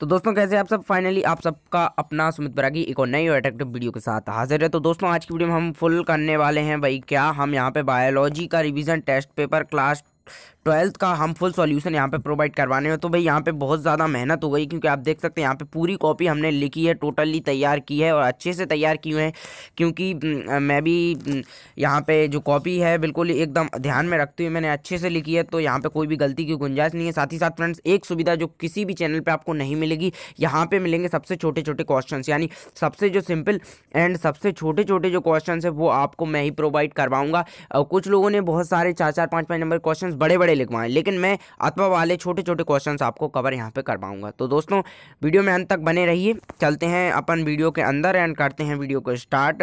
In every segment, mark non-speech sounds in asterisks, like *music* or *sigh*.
तो दोस्तों कैसे आप सब फाइनली आप सबका अपना सुमित बरागी एक और नई और अट्रैक्टिव वीडियो के साथ हाजिर है तो दोस्तों आज की वीडियो में हम फुल करने वाले हैं भाई क्या हम यहाँ पे बायोलॉजी का revision test paper class twelfth का हम फुल सॉल्यूशन यहाँ पे प्रोवाइड करवाने हैं तो भाई यहाँ पे बहुत ज़्यादा मेहनत हो गई क्योंकि आप देख सकते हैं यहाँ पे पूरी कॉपी हमने लिखी है टोटली तैयार की है और अच्छे से तैयार की हुए हैं क्योंकि मैं भी यहाँ पे जो कॉपी है बिल्कुल एकदम ध्यान में रखती हुई मैंने अच्छे से लिखी है तो यहाँ पर कोई भी गलती की गुंजाइश नहीं है साथ ही साथ फ्रेंड्स एक सुविधा जो किसी भी चैनल पर आपको नहीं मिलेगी यहाँ पर मिलेंगे सबसे छोटे छोटे क्वेश्चन यानी सबसे जो सिंपल एंड सबसे छोटे छोटे जो क्वेश्चन है वो आपको मैं ही प्रोवाइड करवाऊँगा कुछ लोगों ने बहुत सारे चार चार पाँच पाँच नंबर क्वेश्चन बड़े बड़े लिखवाएं लेकिन मैं अथवा वाले छोटे छोटे क्वेश्चन आपको कवर यहाँ पर कर पाऊँगा तो दोस्तों वीडियो में अंत तक बने रहिए चलते हैं अपन वीडियो के अंदर एंड करते हैं वीडियो को स्टार्ट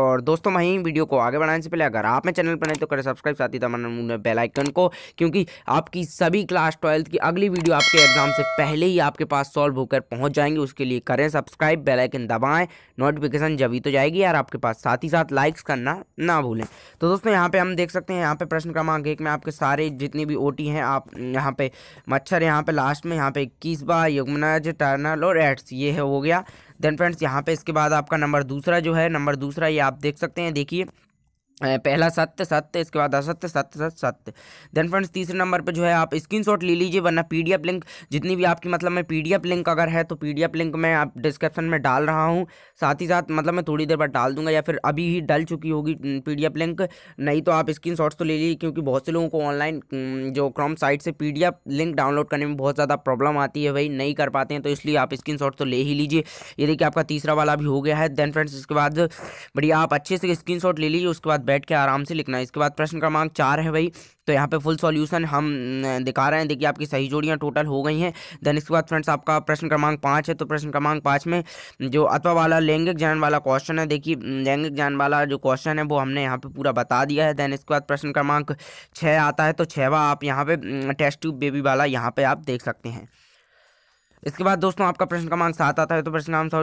और दोस्तों वहीं वीडियो को आगे बढ़ाने से पहले अगर आप मेरे चैनल पर नहीं तो करें सब्सक्राइब साथ ही तमाम बेलाइकन को क्योंकि आपकी सभी क्लास ट्वेल्थ की अगली वीडियो आपके एग्जाम से पहले ही आपके पास सॉल्व होकर पहुँच जाएंगे उसके लिए करें सब्सक्राइब बेलाइकन दबाएँ नोटिफिकेशन जब तो जाएगी यार आपके पास साथ ही साथ लाइक्स करना ना भूलें तो दोस्तों यहाँ पे हम देख सकते हैं यहाँ पे प्रश्न क्रमांक एक में आपके सारे जितनी भी ओटी हैं आप यहाँ पे मच्छर यहाँ पे लास्ट में यहाँ पे इक्कीस बार युगमनज टर्नल और एड्स ये हो गया देन फ्रेंड्स यहाँ पे इसके बाद आपका नंबर दूसरा जो है नंबर दूसरा ये आप देख सकते हैं देखिए पहला सत्य सत्य इसके बाद असत्य सत्य सत्य सत्य देन फ्रेंड्स तीसरे नंबर पे जो है आप स्क्रीनशॉट ले लीजिए वरना पीडीएफ लिंक जितनी भी आपकी मतलब मैं पीडीएफ लिंक अगर है तो पीडीएफ लिंक मैं आप डिस्क्रिप्शन में डाल रहा हूँ साथ ही साथ मतलब मैं थोड़ी देर बाद डाल दूंगा या फिर अभी ही डल चुकी होगी पी लिंक नहीं तो आप स्क्रीन तो ले लीजिए क्योंकि बहुत से लोगों को ऑनलाइन जो क्रॉम साइट से पी लिंक डाउनलोड करने में बहुत ज़्यादा प्रॉब्लम आती है भाई नहीं कर पाते हैं तो इसलिए आप स्क्रीन तो ले ही लीजिए ये देखिए आपका तीसरा वाला भी हो गया है देन फ्रेंड्स इसके बाद बढ़िया आप अच्छे से स्क्रीन ले लीजिए उसके बाद बैठ के आराम से लिखना है इसके बाद प्रश्न क्रमांक चार है भाई तो यहाँ पे फुल सॉल्यूशन हम दिखा रहे हैं देखिए आपकी सही जोड़ियाँ टोटल हो गई हैं देन इसके बाद फ्रेंड्स आपका प्रश्न क्रमांक पाँच है तो प्रश्न क्रमांक पाँच में जो अथवा वाला लैंगिक ज्ञान वाला क्वेश्चन है देखिए लैंगिक ज्ञान वाला जो क्वेश्चन है वो हमने यहाँ पे पूरा बता दिया है देन इसके बाद प्रश्न क्रमांक छः आता है तो छवा आप यहाँ पे टेस्ट ट्यूब बेबी वाला यहाँ पर आप देख सकते हैं इसके बाद दोस्तों आपका प्रश्न क्रमांक सात आता है तो प्रश्न नाम सौ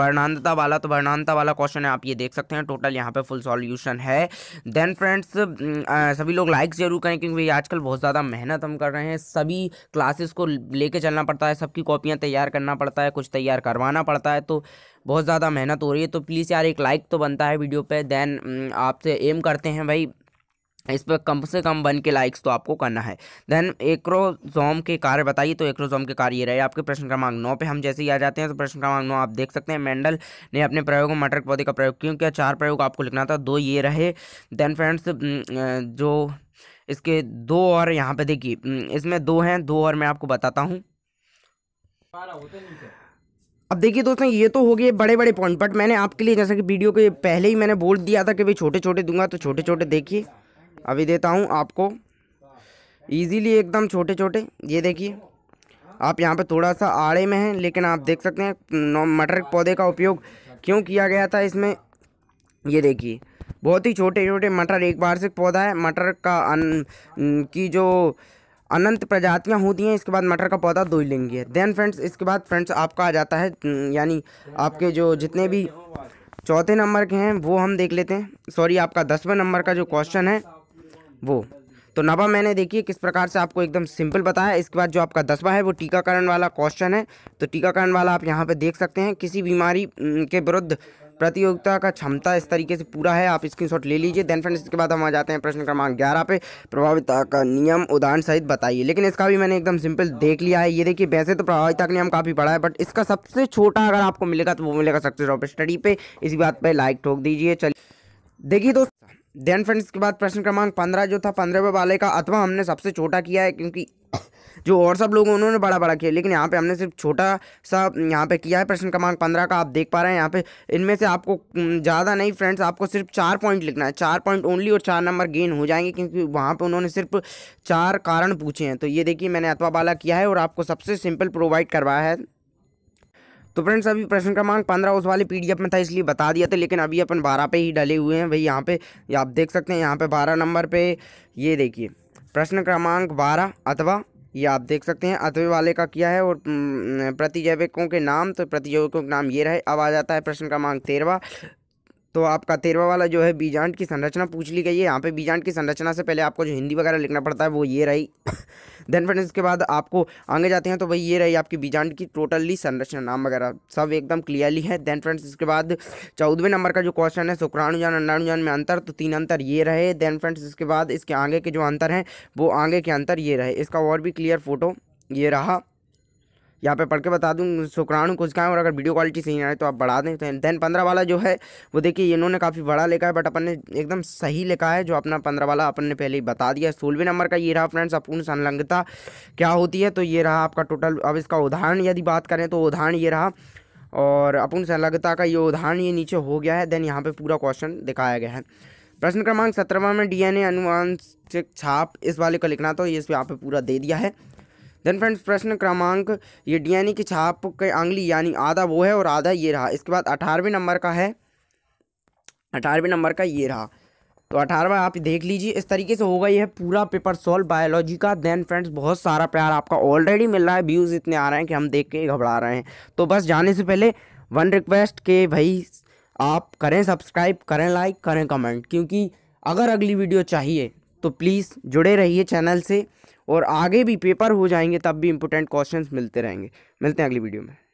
वर्णांतता वाला तो वर्णांतता वाला क्वेश्चन है आप ये देख सकते हैं टोटल यहाँ पे फुल सॉल्यूशन है देन फ्रेंड्स सभी लोग लाइक जरूर करें क्योंकि आजकल बहुत ज़्यादा मेहनत हम कर रहे हैं सभी क्लासेस को लेके चलना पड़ता है सबकी कॉपियाँ तैयार करना पड़ता है कुछ तैयार करवाना पड़ता है तो बहुत ज़्यादा मेहनत हो रही है तो प्लीज़ यार एक लाइक तो बनता है वीडियो पर देन आपसे एम करते हैं भाई इस पर कम से कम वन के लाइक्स तो आपको करना है देन एक्रोजोम के कार्य बताइए तो एक्रोजोम के कार्य ये रहे आपके प्रश्न क्रमांक नौ पे हम जैसे ही आ जाते हैं तो प्रश्न क्रमांक नौ आप देख सकते हैं मेंडल ने अपने प्रयोग में मटर पौधे का प्रयोग क्यों किया चार प्रयोग आपको लिखना था दो ये रहे देन फ्रेंड्स जो इसके दो और यहाँ पे देखिए इसमें दो हैं दो और मैं आपको बताता हूँ अब देखिए दोस्तों ये तो हो गए बड़े बड़े पॉइंट बट मैंने आपके लिए जैसा कि वीडियो के पहले ही मैंने बोल दिया था कि भाई छोटे छोटे दूंगा तो छोटे छोटे देखिए अभी देता हूँ आपको ईजीली एकदम छोटे छोटे ये देखिए आप यहाँ पे थोड़ा सा आड़े में हैं लेकिन आप देख सकते हैं मटर पौधे का उपयोग क्यों किया गया था इसमें ये देखिए बहुत ही छोटे छोटे मटर एक वार्षिक पौधा है मटर का अन की जो अनंत प्रजातियाँ होती हैं इसके बाद मटर का पौधा दो लिंगी है देन फ्रेंड्स इसके बाद फ्रेंड्स आपका आ जाता है यानी आपके जो जितने भी चौथे नंबर के हैं वो हम देख लेते हैं सॉरी आपका दसवें नंबर का जो क्वेश्चन है वो तो नवा मैंने देखिए किस प्रकार से आपको एकदम सिंपल बताया इसके बाद जो आपका दसवा है वो टीकाकरण वाला क्वेश्चन है तो टीकाकरण वाला आप यहाँ पे देख सकते हैं किसी बीमारी के विरुद्ध प्रतियोगिता का क्षमता इस तरीके से पूरा है आप स्क्रीनशॉट ले लीजिए देन फ्रेंड्स इसके बाद हम आ जाते हैं प्रश्न क्रमांक ग्यारह पे प्रभाविता का नियम उदाहरण सहित बताइए लेकिन इसका भी मैंने एकदम सिंपल देख लिया है ये देखिए वैसे तो प्रभाविता का नियम काफ़ी बड़ा है बट इसका सबसे छोटा अगर आपको मिलेगा तो वो मिलेगा सक्सेस ऑफ स्टडी पर इसी बात पर लाइक ठोक दीजिए चलिए देखिए दोस्तों देन फ्रेंड्स के बाद प्रश्न क्रमांक पंद्रह जो था पंद्रहवें वाले का अथवा हमने सबसे छोटा किया है क्योंकि जो और सब लोग उन्होंने बड़ा बड़ा किया लेकिन यहाँ पे हमने सिर्फ छोटा सा यहाँ पे किया है प्रश्न क्रमांक पंद्रह का आप देख पा रहे हैं यहाँ पे इनमें से आपको ज़्यादा नहीं फ्रेंड्स आपको सिर्फ चार पॉइंट लिखना है चार पॉइंट ओनली और चार नंबर गेन हो जाएंगे क्योंकि वहाँ पे उन्होंने सिर्फ चार कारण पूछे हैं तो ये देखिए मैंने अथवा वाला किया है और आपको सबसे सिंपल प्रोवाइड करवाया है तो फ्रेंड्स अभी प्रश्न क्रमांक पंद्रह उस वाले पीडीएफ में था इसलिए बता दिया था लेकिन अभी अपन बारह पे ही डले हुए हैं भाई यहाँ पे आप देख सकते हैं यहाँ पे बारह नंबर पे ये देखिए प्रश्न क्रमांक बारह अथवा ये आप देख सकते हैं अथवे वाले का किया है और प्रतिजैविकों के नाम तो प्रतिजैविकों के नाम ये रहे अब आ जाता है प्रश्न क्रमांक तेरहवा तो आपका तेरवा वाला जो है बीजांड की संरचना पूछ ली गई है यहाँ पे बीजांड की संरचना से पहले आपको जो हिंदी वगैरह लिखना पड़ता है वो ये रही देन *laughs* फ्रेंड्स इसके बाद आपको आगे जाते हैं तो भाई ये रही आपकी बीजांड की टोटली संरचना नाम वगैरह सब एकदम क्लियरली है देन फ्रेंड्स इसके बाद चौदहवें नंबर का जो क्वेश्चन है शुक्राणुजान अंडाणुजान में अंतर तो तीन अंतर ये रहे देन फ्रेंड्स इसके बाद इसके आगे के जो अंतर हैं वो आगे के अंतर ये रहे इसका और भी क्लियर फोटो ये रहा यहाँ पे पढ़ के बता दूँ शुक्राणु कोशिकाएं और अगर वीडियो क्वालिटी सही आए तो आप बढ़ा दें तो देन पंद्रह वाला जो है वो देखिए इन्होंने काफ़ी बड़ा लिखा है बट अपन ने एकदम सही लिखा है जो अपना पंद्रह वाला अपन ने पहले ही बता दिया सोलहवें नंबर का ये रहा फ्रेंड्स अपूर्ण संलग्नता क्या होती है तो ये रहा आपका टोटल अब इसका उदाहरण यदि बात करें तो उदाहरण ये रहा और अपूर्ण संलग्नता का ये उदाहरण ये नीचे हो गया है देन यहाँ पर पूरा क्वेश्चन दिखाया गया है प्रश्न क्रमांक सत्रहवा में डीएनए अनुवांशिक छाप इस वाले को लिखना तो ये इस यहाँ पे पूरा दे दिया है देन फ्रेंड्स प्रश्न क्रमांक ये डी की छाप के आंगली यानी आधा वो है और आधा ये रहा इसके बाद अठारहवें नंबर का है अठारहवें नंबर का ये रहा तो अठारहवा आप देख लीजिए इस तरीके से होगा यह पूरा पेपर सॉल्व बायोलॉजी का देन फ्रेंड्स बहुत सारा प्यार आपका ऑलरेडी मिल रहा है व्यूज़ इतने आ रहे हैं कि हम देख के घबरा रहे हैं तो बस जाने से पहले वन रिक्वेस्ट के भाई आप करें सब्सक्राइब करें लाइक करें कमेंट क्योंकि अगर अगली वीडियो चाहिए तो प्लीज़ जुड़े रहिए चैनल से और आगे भी पेपर हो जाएंगे तब भी इम्पोर्टेंट क्वेश्चंस मिलते रहेंगे मिलते हैं अगली वीडियो में